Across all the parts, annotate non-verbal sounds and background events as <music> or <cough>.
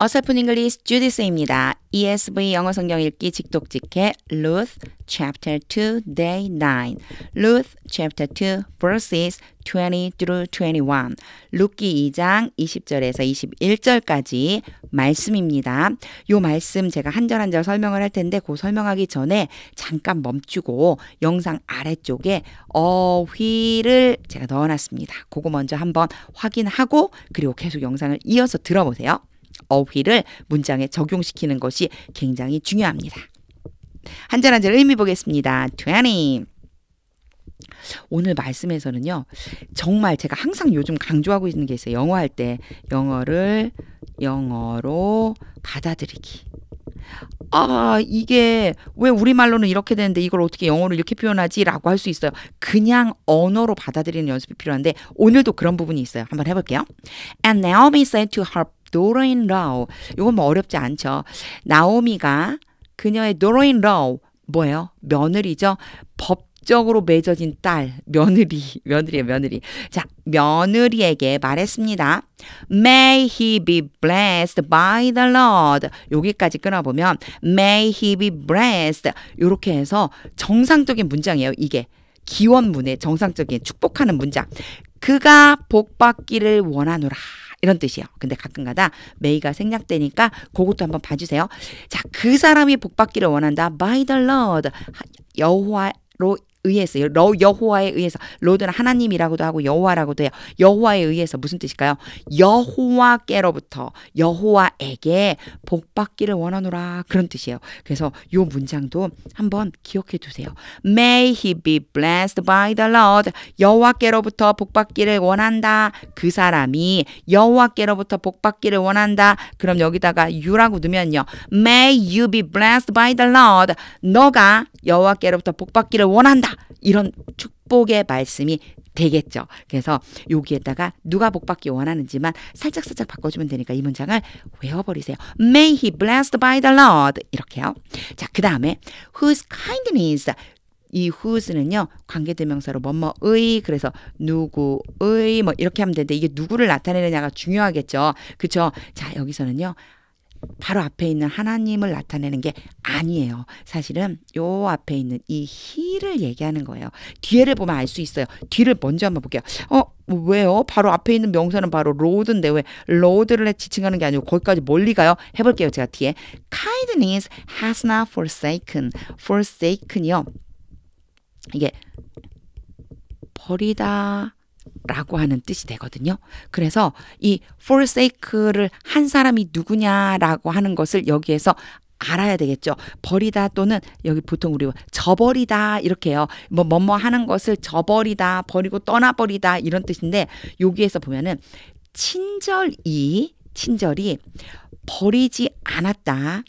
어설픈 잉글리스 주디스입니다. ESV 영어 성경 읽기 직독직해 Ruth chapter 2 day 9 Ruth chapter 2 verses 20 through 21 루키 2장 20절에서 21절까지 말씀입니다. 요 말씀 제가 한 절 한 절 설명을 할 텐데 그 설명하기 전에 잠깐 멈추고 영상 아래쪽에 어휘를 제가 넣어놨습니다. 그거 먼저 한번 확인하고 그리고 계속 영상을 이어서 들어보세요. 어휘를 문장에 적용시키는 것이 굉장히 중요합니다. 한절 한절 의미 보겠습니다. 20. 오늘 말씀에서는요. 정말 제가 항상 요즘 강조하고 있는 게 있어요. 영어 할 때 영어를 영어로 받아들이기. 아, 이게 왜 우리말로는 이렇게 되는데 이걸 어떻게 영어로 이렇게 표현하지? 라고 할 수 있어요. 그냥 언어로 받아들이는 연습이 필요한데 오늘도 그런 부분이 있어요. 한번 해볼게요. And Naomi said to her 노로인 러우. 이건 뭐 어렵지 않죠. 나오미가 그녀의 노로인 러우 뭐예요? 며느리죠. 법적으로 맺어진 딸, 며느리, 며느리예 며느리. 자, 며느리에게 말했습니다. May he be blessed by the Lord. 여기까지 끊어보면 May he be blessed. 이렇게 해서 정상적인 문장이에요. 이게 기원문의 정상적인 축복하는 문장. 그가 복받기를 원하노라. 이런 뜻이에요. 근데 가끔가다 메이가 생략되니까 그것도 한번 봐주세요. 자, 그 사람이 복받기를 원한다. By the Lord. 여호와로 의해서 러, 여호와에 의해서 로드는 하나님이라고도 하고 여호와라고도 해요. 여호와에 의해서 무슨 뜻일까요? 여호와께로부터 여호와에게 복 받기를 원하노라 그런 뜻이에요. 그래서 요 문장도 한번 기억해 두세요. May he be blessed by the Lord. 여호와께로부터 복 받기를 원한다. 그 사람이 여호와께로부터 복 받기를 원한다. 그럼 여기다가 you라고 넣으면요. May you be blessed by the Lord. 너가 여호와께로부터 복 받기를 원한다. 이런 축복의 말씀이 되겠죠. 그래서 여기에다가 누가 복 받기 원하는지만 살짝살짝 바꿔주면 되니까 이 문장을 외워버리세요. May he blessed by the Lord. 이렇게요. 자, 그 다음에 whose kindness. 이 whose는요 관계대명사로 뭐뭐의 그래서 누구의 뭐 이렇게 하면 되는데 이게 누구를 나타내느냐가 중요하겠죠 그쵸 자 여기서는요 바로 앞에 있는 하나님을 나타내는 게 아니에요. 사실은 요 앞에 있는 이 희를 얘기하는 거예요. 뒤에를 보면 알 수 있어요. 뒤를 먼저 한번 볼게요. 어, 뭐 왜요? 바로 앞에 있는 명사는 바로 로드인데 왜 로드를 지칭하는 게 아니고 거기까지 멀리 가요? 해볼게요. 제가 뒤에 kindness has not forsaken, forsaken이요. 이게 버리다 라고 하는 뜻이 되거든요. 그래서 이 forsake를 한 사람이 누구냐라고 하는 것을 여기에서 알아야 되겠죠. 버리다 또는 여기 보통 우리 저버리다 이렇게 요뭐 뭐 뭐 하는 것을 저버리다, 버리고 떠나버리다 이런 뜻인데 여기에서 보면은 친절이 친절이 버리지 않았다.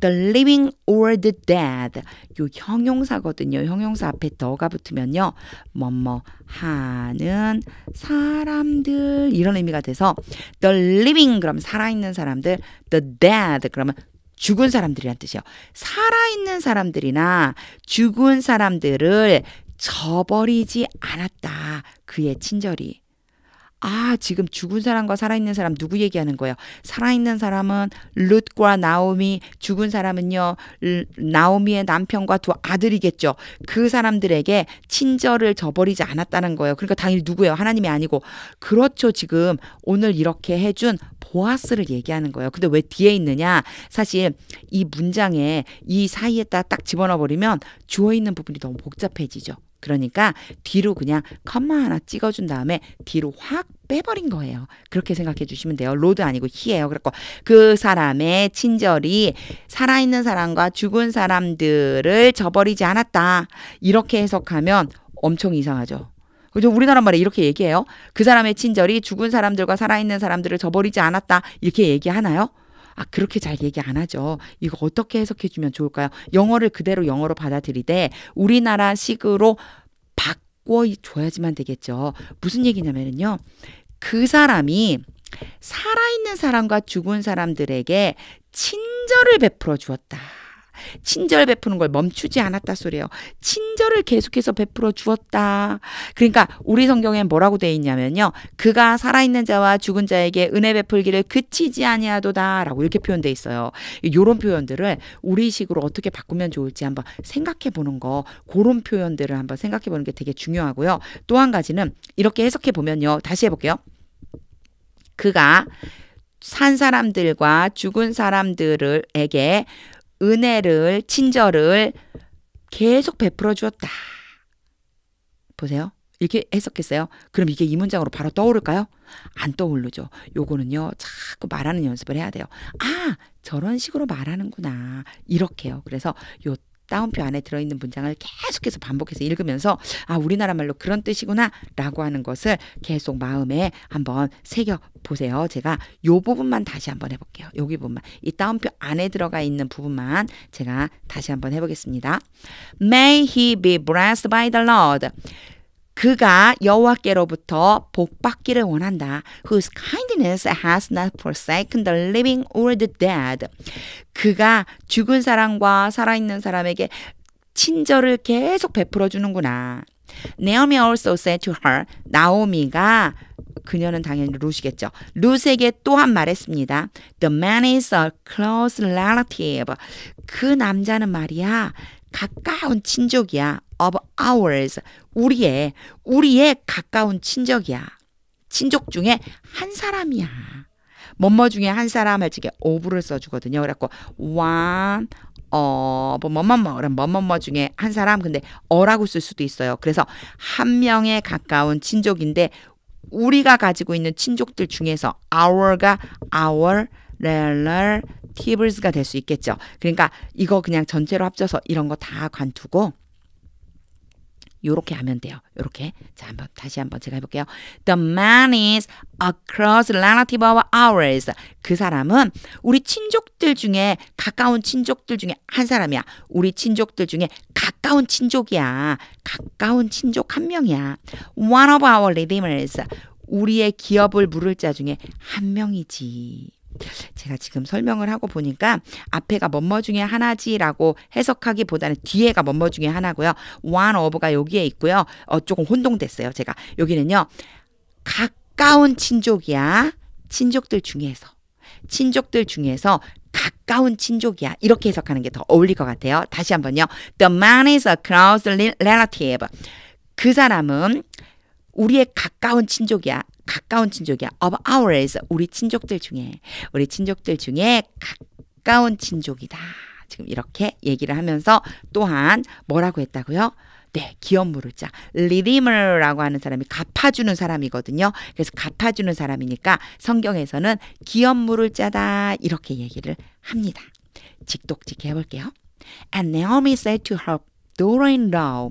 the living or the dead 요 형용사거든요. 형용사 앞에 더가 붙으면요. 뭐뭐 하는 사람들 이런 의미가 돼서 the living 그럼 살아있는 사람들 the dead 그러면 죽은 사람들이란 뜻이요. 살아있는 사람들이나 죽은 사람들을 저버리지 않았다. 그의 친절이. 아, 지금 죽은 사람과 살아있는 사람 누구 얘기하는 거예요? 살아있는 사람은 룻과 나오미, 죽은 사람은요, 나오미의 남편과 두 아들이겠죠. 그 사람들에게 친절을 저버리지 않았다는 거예요. 그러니까 당연히 누구예요? 하나님이 아니고. 그렇죠. 지금 오늘 이렇게 해준 보아스를 얘기하는 거예요. 근데 왜 뒤에 있느냐? 사실 이 문장에 이 사이에다 딱 집어넣어 버리면 주어 있는 부분이 너무 복잡해지죠. 그러니까 뒤로 그냥 컴마 하나 찍어준 다음에 뒤로 확 빼버린 거예요. 그렇게 생각해 주시면 돼요. 로드 아니고 히예요. 그렇고 그 사람의 친절이 살아있는 사람과 죽은 사람들을 저버리지 않았다. 이렇게 해석하면 엄청 이상하죠. 그죠? 우리나라 말에 이렇게 얘기해요. 그 사람의 친절이 죽은 사람들과 살아있는 사람들을 저버리지 않았다. 이렇게 얘기하나요? 아 그렇게 잘 얘기 안 하죠. 이거 어떻게 해석해 주면 좋을까요? 영어를 그대로 영어로 받아들이되 우리나라식으로 바꿔 줘야지만 되겠죠. 무슨 얘기냐면요. 그 사람이 살아있는 사람과 죽은 사람들에게 친절을 베풀어 주었다. 친절 베푸는 걸 멈추지 않았다 소리예요. 친절을 계속해서 베풀어 주었다. 그러니까 우리 성경엔 뭐라고 돼 있냐면요. 그가 살아있는 자와 죽은 자에게 은혜 베풀기를 그치지 아니하도다라고 이렇게 표현돼 있어요. 요런 표현들을 우리식으로 어떻게 바꾸면 좋을지 한번 생각해 보는 거 그런 표현들을 한번 생각해 보는 게 되게 중요하고요. 또 한 가지는 이렇게 해석해 보면요. 다시 해 볼게요. 그가 산 사람들과 죽은 사람들에게 은혜를, 친절을 계속 베풀어 주었다. 보세요. 이렇게 해석했어요. 그럼 이게 이 문장으로 바로 떠오를까요? 안 떠오르죠. 요거는요, 자꾸 말하는 연습을 해야 돼요. 아, 저런 식으로 말하는구나. 이렇게요. 그래서 요 따옴표 안에 들어있는 문장을 계속해서 반복해서 읽으면서 아 우리나라 말로 그런 뜻이구나라고 하는 것을 계속 마음에 한번 새겨 보세요. 제가 요 부분만 다시 한번 해볼게요. 여기 부분만 이 따옴표 안에 들어가 있는 부분만 제가 다시 한번 해보겠습니다. May he be blessed by the Lord. 그가 여호와께로부터 복 받기를 원한다. Whose kindness has not forsaken the living or the dead. 그가 죽은 사람과 살아있는 사람에게 친절을 계속 베풀어 주는구나. Naomi also said to her, 나오미가 그녀는 당연히 루시겠죠. 루스에게 또한 말했습니다. The man is a close relative. 그 남자는 말이야. 가까운 친족이야. of ours. 우리의, 우리의 가까운 친적이야 친족 중에 한 사람이야. 뭐뭐 중에 한 사람 할 적에 of를 써주거든요. 그래갖고 one 어, 뭐뭐뭐, 뭐뭐뭐 중에 한 사람, 근데 어라고 쓸 수도 있어요. 그래서 한 명에 가까운 친족인데 우리가 가지고 있는 친족들 중에서 our가 our, relatives 가될 수 있겠죠. 그러니까 이거 그냥 전체로 합쳐서 이런 거 다 관두고 요렇게 하면 돼요. 요렇게. 자, 한번 다시 한번 제가 해 볼게요. The man is across relative of ours. 그 사람은 우리 친족들 중에 가까운 친족들 중에 한 사람이야. 우리 친족들 중에 가까운 친족이야. 가까운 친족 한 명이야. One of our redeemers. 우리의 기업을 물을 자 중에 한 명이지. 제가 지금 설명을 하고 보니까 앞에가 뭐뭐 중에 하나지라고 해석하기보다는 뒤에가 뭐뭐 중에 하나고요. one of가 여기에 있고요. 어, 조금 혼동됐어요. 제가 여기는요. 가까운 친족이야. 친족들 중에서. 친족들 중에서 가까운 친족이야. 이렇게 해석하는 게 더 어울릴 것 같아요. 다시 한번요. The man is a close relative. 그 사람은 우리의 가까운 친족이야. 가까운 친족이야. of ours 우리 친족들 중에 우리 친족들 중에 가까운 친족이다. 지금 이렇게 얘기를 하면서 또한 뭐라고 했다고요? 네, 기업 물을자 리디머라고 하는 사람이 갚아주는 사람이거든요. 그래서 갚아주는 사람이니까 성경에서는 기업 물을자다 이렇게 얘기를 합니다. 직독직 해볼게요. And Naomi said to her daughter-in-law,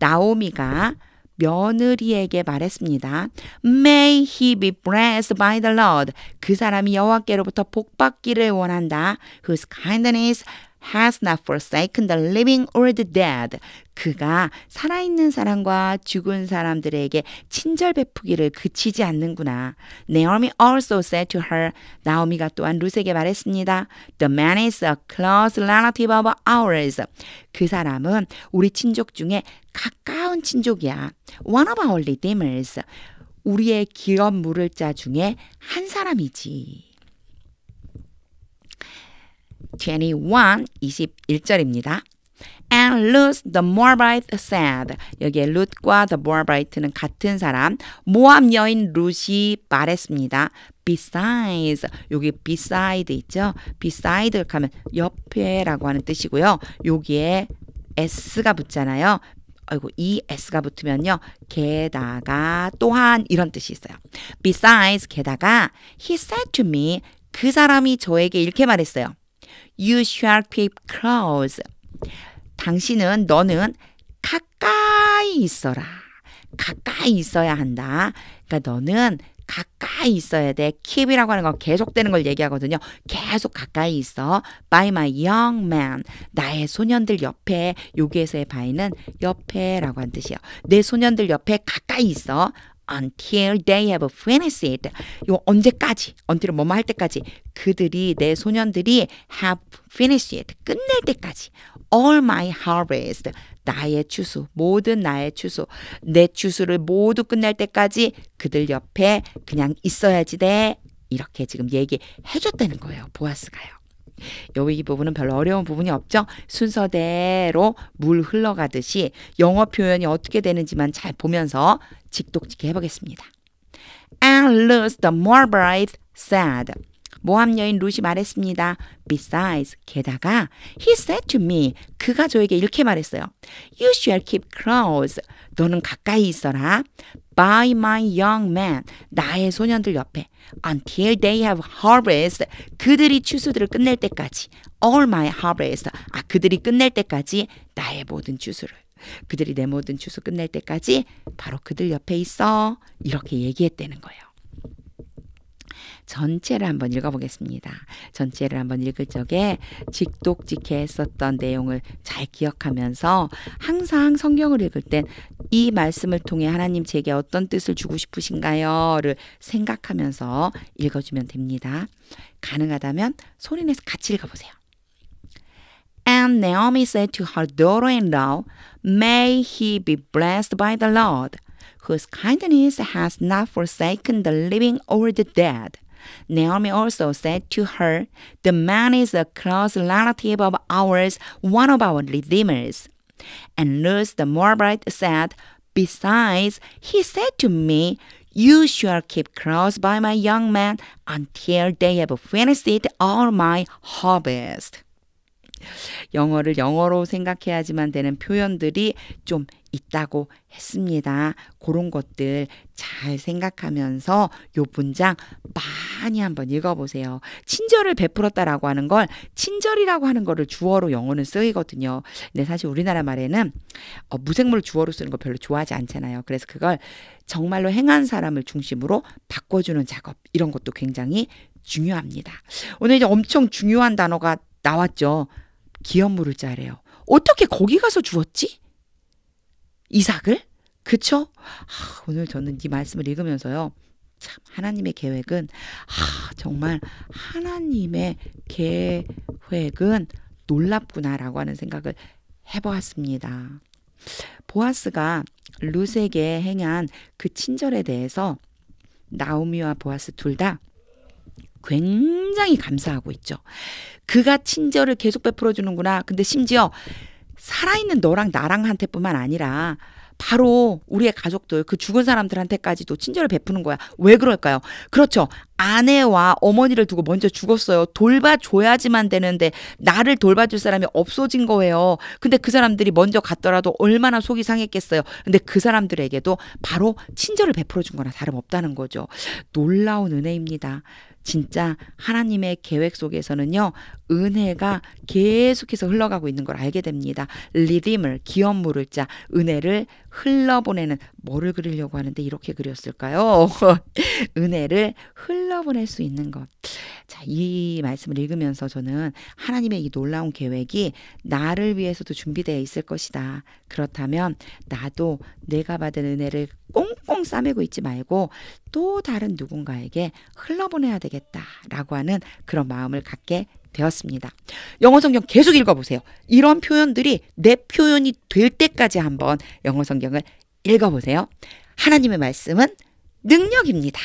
나오미가 며느리에게 말했습니다. May he be blessed by the Lord. 그 사람이 여호와께로부터 복받기를 원한다. Whose kindness has not forsaken the living or the dead. 그가 살아있는 사람과 죽은 사람들에게 친절 베푸기를 그치지 않는구나. Naomi also said to her, 나오미가 또한 루스에게 말했습니다. The man is a close relative of ours. 그 사람은 우리 친족 중에 가까운 친족이야. One of our redeemers. 우리의 기업 물을 자 중에 한 사람이지. 21, 21절입니다. And Lut the Moabite said 여기에 룻과 the Moabite는 같은 사람 모압 여인 룻이 말했습니다. Besides 여기 beside 있죠. Beside 하면 옆에라고 하는 뜻이고요. 여기에 s가 붙잖아요. 아이고 이 s가 붙으면요. 게다가 또한 이런 뜻이 있어요. Besides 게다가 he said to me 그 사람이 저에게 이렇게 말했어요. You shall keep close. 당신은 너는 가까이 있어라. 가까이 있어야 한다. 그러니까 너는 가까이 있어야 돼. keep이라고 하는 건 계속되는 걸 얘기하거든요. 계속 가까이 있어. By my young man. 나의 소년들 옆에 여기에서의 by는 옆에라고 한 뜻이에요. 내 소년들 옆에 가까이 있어. until they have finished it. 요 언제까지, until 뭐뭐 할 때까지 그들이 내 소년들이 have finished it. 끝낼 때까지 all my harvest 나의 추수 모든 나의 추수 내 추수를 모두 끝낼 때까지 그들 옆에 그냥 있어야지 돼 이렇게 지금 얘기해줬다는 거예요 보아스가요. 여기 부분은 별로 어려운 부분이 없죠. 순서대로 물 흘러가듯이 영어 표현이 어떻게 되는지만 잘 보면서 직독직해 보겠습니다 I lose the m o r bright said. 모함 여인 루시 말했습니다. Besides, 게다가 he said to me, 그가 저에게 이렇게 말했어요. You shall keep close. 너는 가까이 있어라. By my young men, 나의 소년들 옆에. Until they have harvest, 그들이 추수들을 끝낼 때까지. All my harvest, 아 그들이 끝낼 때까지 나의 모든 추수를. 그들이 내 모든 추수 끝낼 때까지 바로 그들 옆에 있어. 이렇게 얘기했다는 거예요. 전체를 한번 읽어보겠습니다. 전체를 한번 읽을 적에 직독직해 썼던 내용을 잘 기억하면서 항상 성경을 읽을 땐 이 말씀을 통해 하나님 제게 어떤 뜻을 주고 싶으신가요?를 생각하면서 읽어주면 됩니다. 가능하다면 소리내서 같이 읽어보세요. And Naomi said to her daughter-in-law, May he be blessed by the Lord. whose kindness has not forsaken the living or the dead. Naomi also said to her, The man is a close relative of ours, one of our redeemers. And Ruth the Moabite said, Besides, he said to me, You shall keep close by my young men until they have finished all my harvest. 영어를 영어로 생각해야지만 되는 표현들이 좀 있다고 했습니다. 그런 것들 잘 생각하면서 요 문장 많이 한번 읽어보세요. 친절을 베풀었다라고 하는 걸 친절이라고 하는 거를 주어로 영어는 쓰이거든요. 근데 사실 우리나라 말에는 어, 무생물 주어로 쓰는 거 별로 좋아하지 않잖아요. 그래서 그걸 정말로 행한 사람을 중심으로 바꿔주는 작업 이런 것도 굉장히 중요합니다. 오늘 이제 엄청 중요한 단어가 나왔죠. 기업물을 짜래요. 어떻게 거기 가서 주었지? 이삭을? 그쵸? 아, 오늘 저는 이 말씀을 읽으면서요. 참 하나님의 계획은 아, 정말 하나님의 계획은 놀랍구나라고 하는 생각을 해보았습니다. 보아스가 루스에게 행한 그 친절에 대해서 나오미와 보아스 둘 다 굉장히 감사하고 있죠. 그가 친절을 계속 베풀어 주는구나. 근데 심지어 살아있는 너랑 나랑한테뿐만 아니라 바로 우리의 가족들 그 죽은 사람들한테까지도 친절을 베푸는 거야. 왜 그럴까요? 그렇죠. 아내와 어머니를 두고 먼저 죽었어요. 돌봐줘야지만 되는데 나를 돌봐줄 사람이 없어진 거예요. 근데 그 사람들이 먼저 갔더라도 얼마나 속이 상했겠어요. 근데 그 사람들에게도 바로 친절을 베풀어 준 거나 다름없다는 거죠. 놀라운 은혜입니다. 진짜 하나님의 계획 속에서는요, 은혜가 계속해서 흘러가고 있는 걸 알게 됩니다. 리딤을, 기업 물을 자, 은혜를 흘러보내는 뭐를 그리려고 하는데 이렇게 그렸을까요? <laughs> 은혜를 흘러보낼 수 있는 것. 자, 이 말씀을 읽으면서 저는 하나님의 이 놀라운 계획이 나를 위해서도 준비되어 있을 것이다. 그렇다면 나도 내가 받은 은혜를 꽁꽁 싸매고 있지 말고 또 다른 누군가에게 흘러보내야 되겠다라고 하는 그런 마음을 갖게 되었습니다. 영어 성경 계속 읽어보세요. 이런 표현들이 내 표현이 될 때까지 한번 영어 성경을 읽어보세요. 하나님의 말씀은 능력입니다.